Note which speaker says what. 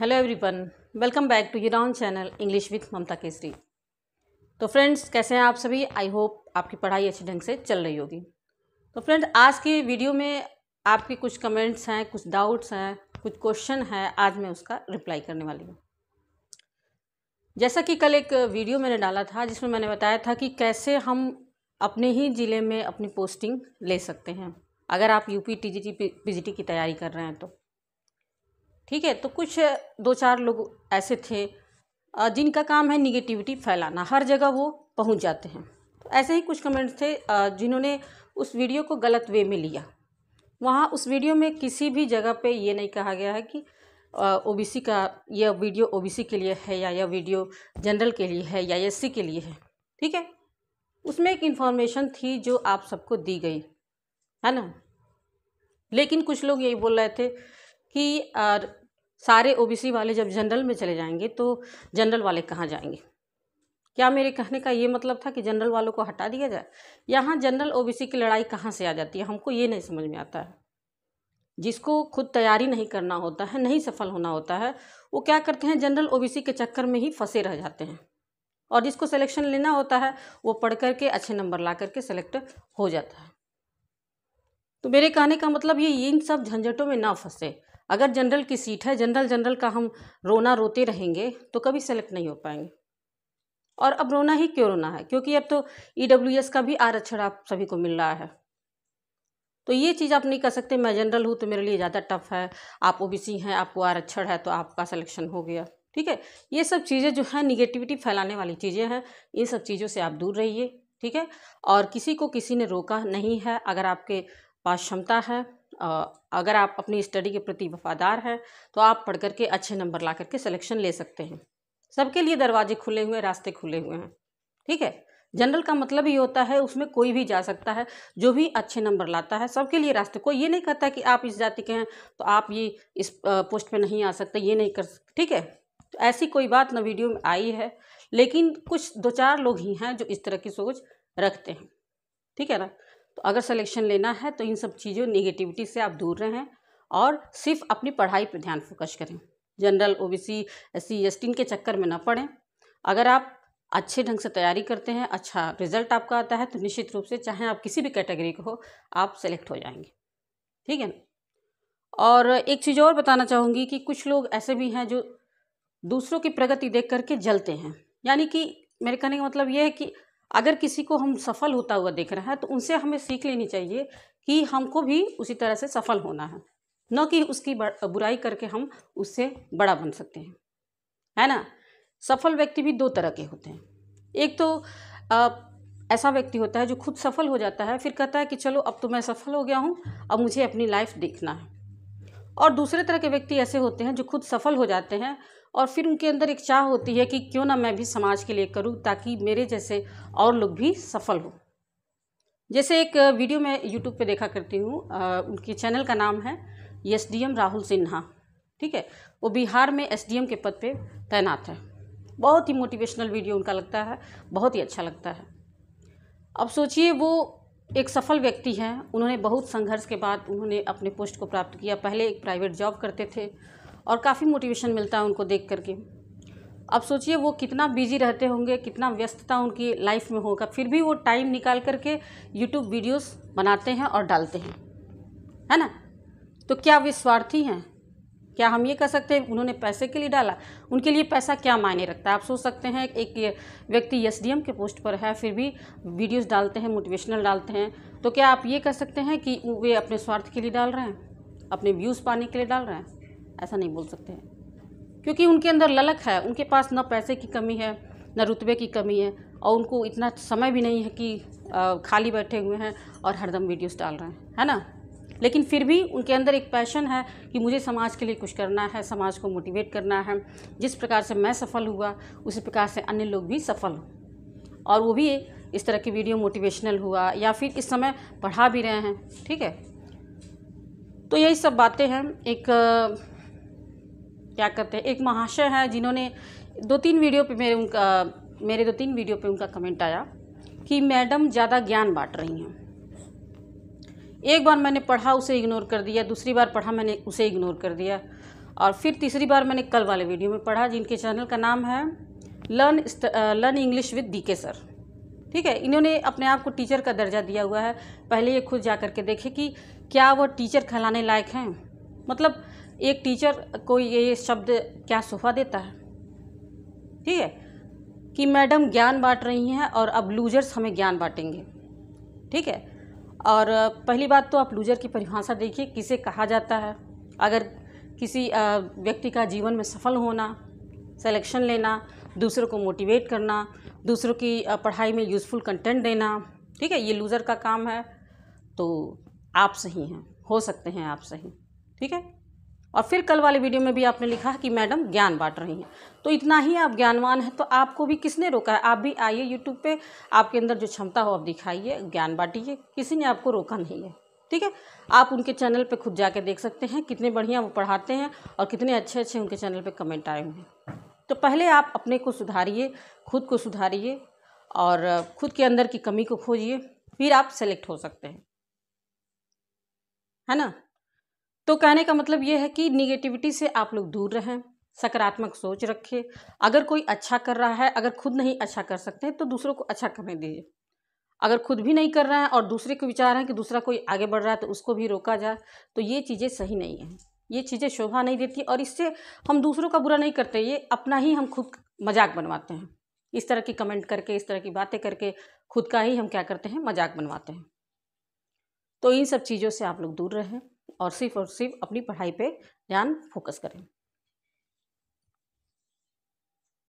Speaker 1: hello everyone welcome back to your own channel English with Mamta Kesari तो friends कैसे हैं आप सभी आई होप आपकी पढ़ाई अच्छे ढंग से चल रही होगी तो फ्रेंड्स आज की वीडियो में आपके कुछ कमेंट्स हैं कुछ डाउट्स हैं कुछ क्वेश्चन हैं आज मैं उसका रिप्लाई करने वाली हूँ जैसा कि कल एक वीडियो मैंने डाला था जिसमें मैंने बताया था कि कैसे हम अपने ही ज़िले में अपनी पोस्टिंग ले सकते हैं अगर आप यूपी टीजीटी पीजीटी की तैयारी कर रहे हैं तो ठीक है तो कुछ दो चार लोग ऐसे थे जिनका काम है निगेटिविटी फैलाना हर जगह वो पहुंच जाते हैं तो ऐसे ही कुछ कमेंट्स थे जिन्होंने उस वीडियो को गलत वे में लिया वहाँ उस वीडियो में किसी भी जगह पे ये नहीं कहा गया है कि ओबीसी का यह वीडियो ओबीसी के लिए है या यह वीडियो जनरल के लिए है या एससी के लिए है ठीक है उसमें एक इन्फॉर्मेशन थी जो आप सबको दी गई है ना लेकिन कुछ लोग यही बोल रहे थे कि आ, सारे ओबीसी वाले जब जनरल में चले जाएंगे तो जनरल वाले कहाँ जाएंगे क्या मेरे कहने का ये मतलब था कि जनरल वालों को हटा दिया जाए यहाँ जनरल ओबीसी की लड़ाई कहाँ से आ जाती है हमको ये नहीं समझ में आता है जिसको खुद तैयारी नहीं करना होता है नहीं सफल होना होता है वो क्या करते हैं जनरल ओबीसी के चक्कर में ही फंसे रह जाते हैं और जिसको सिलेक्शन लेना होता है वो पढ़ करके अच्छे नंबर ला करके सेलेक्ट हो जाता है तो मेरे कहने का मतलब ये इन सब झंझटों में ना फंसे अगर जनरल की सीट है जनरल जनरल का हम रोना रोते रहेंगे तो कभी सेलेक्ट नहीं हो पाएंगे और अब रोना ही क्यों रोना है क्योंकि अब तो ई e का भी आरक्षण आप सभी को मिल रहा है तो ये चीज़ आप नहीं कर सकते मैं जनरल हूँ तो मेरे लिए ज़्यादा टफ है आप ओ हैं आपको आरक्षण है तो आपका सलेक्शन हो गया ठीक है ये सब चीज़ें जो है निगेटिविटी फैलाने वाली चीज़ें हैं इन सब चीज़ों से आप दूर रहिए ठीक है और किसी को किसी ने रोका नहीं है अगर आपके पास क्षमता है अगर आप अपनी स्टडी के प्रति वफादार हैं तो आप पढ़ करके अच्छे नंबर ला करके सिलेक्शन ले सकते हैं सबके लिए दरवाजे खुले हुए हैं रास्ते खुले हुए हैं ठीक है जनरल का मतलब ये होता है उसमें कोई भी जा सकता है जो भी अच्छे नंबर लाता है सबके लिए रास्ते कोई ये नहीं कहता कि आप इस जाति के हैं तो आप ये इस पोस्ट पे नहीं आ सकते ये नहीं कर सकते ठीक है तो ऐसी कोई बात ना वीडियो में आई है लेकिन कुछ दो चार लोग ही हैं जो इस तरह की सोच रखते हैं ठीक है ना तो अगर सिलेक्शन लेना है तो इन सब चीज़ों नेगेटिविटी से आप दूर रहें और सिर्फ अपनी पढ़ाई पर ध्यान फोकस करें general O B C S C S के चक्कर में ना पढ़ें अगर आप अच्छे ढंग से तैयारी करते हैं अच्छा रिजल्ट आपका आता है तो निश्चित रूप से चाहे आप किसी भी कैटेगरी के हो आप सेलेक्ट हो जाएंगे ठीक है और एक चीज़ और बताना चाहूँगी कि कुछ लोग ऐसे भी हैं जो दूसरों की प्रगति देख करके जलते हैं यानी कि मेरे कहने का मतलब ये है कि अगर किसी को हम सफल होता हुआ देख रहे हैं तो उनसे हमें सीख लेनी चाहिए कि हमको भी उसी तरह से सफल होना है न कि उसकी बुराई करके हम उससे बड़ा बन सकते हैं है ना सफल व्यक्ति भी दो तरह के होते हैं एक तो आ, ऐसा व्यक्ति होता है जो खुद सफल हो जाता है फिर कहता है कि चलो अब तो मैं सफल हो गया हूँ अब मुझे अपनी लाइफ देखना है और दूसरे तरह के व्यक्ति ऐसे होते हैं जो खुद सफल हो जाते हैं और फिर उनके अंदर एक चाह होती है कि क्यों ना मैं भी समाज के लिए करूँ ताकि मेरे जैसे और लोग भी सफल हों जैसे एक वीडियो मैं यूट्यूब पे देखा करती हूँ उनके चैनल का नाम है एस राहुल सिन्हा ठीक है वो बिहार में एस के पद पर तैनात है बहुत ही मोटिवेशनल वीडियो उनका लगता है बहुत ही अच्छा लगता है अब सोचिए वो एक सफल व्यक्ति हैं उन्होंने बहुत संघर्ष के बाद उन्होंने अपने पोस्ट को प्राप्त किया पहले एक प्राइवेट जॉब करते थे और काफ़ी मोटिवेशन मिलता है उनको देख करके अब सोचिए वो कितना बिजी रहते होंगे कितना व्यस्तता उनकी लाइफ में होगा फिर भी वो टाइम निकाल करके यूट्यूब वीडियोस बनाते हैं और डालते हैं है ना तो क्या वे स्वार्थी हैं क्या हम ये कह सकते हैं उन्होंने पैसे के लिए डाला उनके लिए पैसा क्या मायने रखता है आप सोच सकते हैं एक व्यक्ति एस के पोस्ट पर है फिर भी वीडियोज़ डालते हैं मोटिवेशनल डालते हैं तो क्या आप ये कह सकते हैं कि वे अपने स्वार्थ के लिए डाल रहे हैं अपने व्यूज़ पाने के लिए डाल रहे हैं ऐसा नहीं बोल सकते हैं क्योंकि उनके अंदर ललक है उनके पास न पैसे की कमी है न रुतबे की कमी है और उनको इतना समय भी नहीं है कि खाली बैठे हुए हैं और हरदम वीडियोस डाल रहे हैं है ना लेकिन फिर भी उनके अंदर एक पैशन है कि मुझे समाज के लिए कुछ करना है समाज को मोटिवेट करना है जिस प्रकार से मैं सफल हुआ उसी प्रकार से अन्य लोग भी सफल हों और वो भी इस तरह की वीडियो मोटिवेशनल हुआ या फिर इस समय पढ़ा भी रहे हैं ठीक है तो यही सब बातें हैं एक क्या करते हैं एक महाशय है जिन्होंने दो तीन वीडियो पे मेरे उनका मेरे दो तीन वीडियो पे उनका कमेंट आया कि मैडम ज़्यादा ज्ञान बांट रही हैं एक बार मैंने पढ़ा उसे इग्नोर कर दिया दूसरी बार पढ़ा मैंने उसे इग्नोर कर दिया और फिर तीसरी बार मैंने कल वाले वीडियो में पढ़ा जिनके चैनल का नाम है learn learn English with D K sir ठीक है इन्होंने अपने आप को टीचर का दर्जा दिया हुआ है पहले ये खुद जा कर के देखे कि क्या वह टीचर कहलाने लायक हैं मतलब एक टीचर को ये शब्द क्या सोफा देता है ठीक है कि मैडम ज्ञान बांट रही हैं और अब लूजर्स हमें ज्ञान बांटेंगे ठीक है और पहली बात तो आप लूजर की परिभाषा देखिए किसे कहा जाता है अगर किसी व्यक्ति का जीवन में सफल होना सिलेक्शन लेना दूसरों को मोटिवेट करना दूसरों की पढ़ाई में यूज़फुल कंटेंट देना ठीक है ये लूज़र का काम है तो आप सही हैं हो सकते हैं आप सही ठीक है और फिर कल वाले वीडियो में भी आपने लिखा है कि मैडम ज्ञान बांट रही हैं तो इतना ही आप ज्ञानवान हैं तो आपको भी किसने रोका है आप भी आइए यूट्यूब पे आपके अंदर जो क्षमता हो आप दिखाइए ज्ञान बांटिए किसी ने आपको रोका नहीं है ठीक है आप उनके चैनल पे खुद जाके देख सकते हैं कितने बढ़िया वो पढ़ाते हैं और कितने अच्छे अच्छे उनके चैनल पर कमेंट आए हुए हैं तो पहले आप अपने को सुधारिए खुद को सुधारिए और खुद के अंदर की कमी को खोजिए फिर आप सेलेक्ट हो सकते हैं है ना तो कहने का मतलब ये है कि निगेटिविटी से आप लोग दूर रहें सकारात्मक सोच रखें अगर कोई अच्छा कर रहा है अगर खुद नहीं अच्छा कर सकते तो दूसरों को अच्छा करने दीजिए अगर खुद भी नहीं कर रहा है और दूसरे के विचार हैं कि दूसरा कोई आगे बढ़ रहा है तो उसको भी रोका जाए तो ये चीज़ें सही नहीं हैं ये चीज़ें शोभा नहीं देती और इससे हम दूसरों का बुरा नहीं करते ये अपना ही हम खुद मजाक बनवाते हैं इस तरह की कमेंट करके इस तरह की बातें करके खुद का ही हम क्या करते हैं मजाक बनवाते हैं तो इन सब चीज़ों से आप लोग दूर रहें और सिर्फ और सिर्फ अपनी पढ़ाई पे ध्यान फोकस करें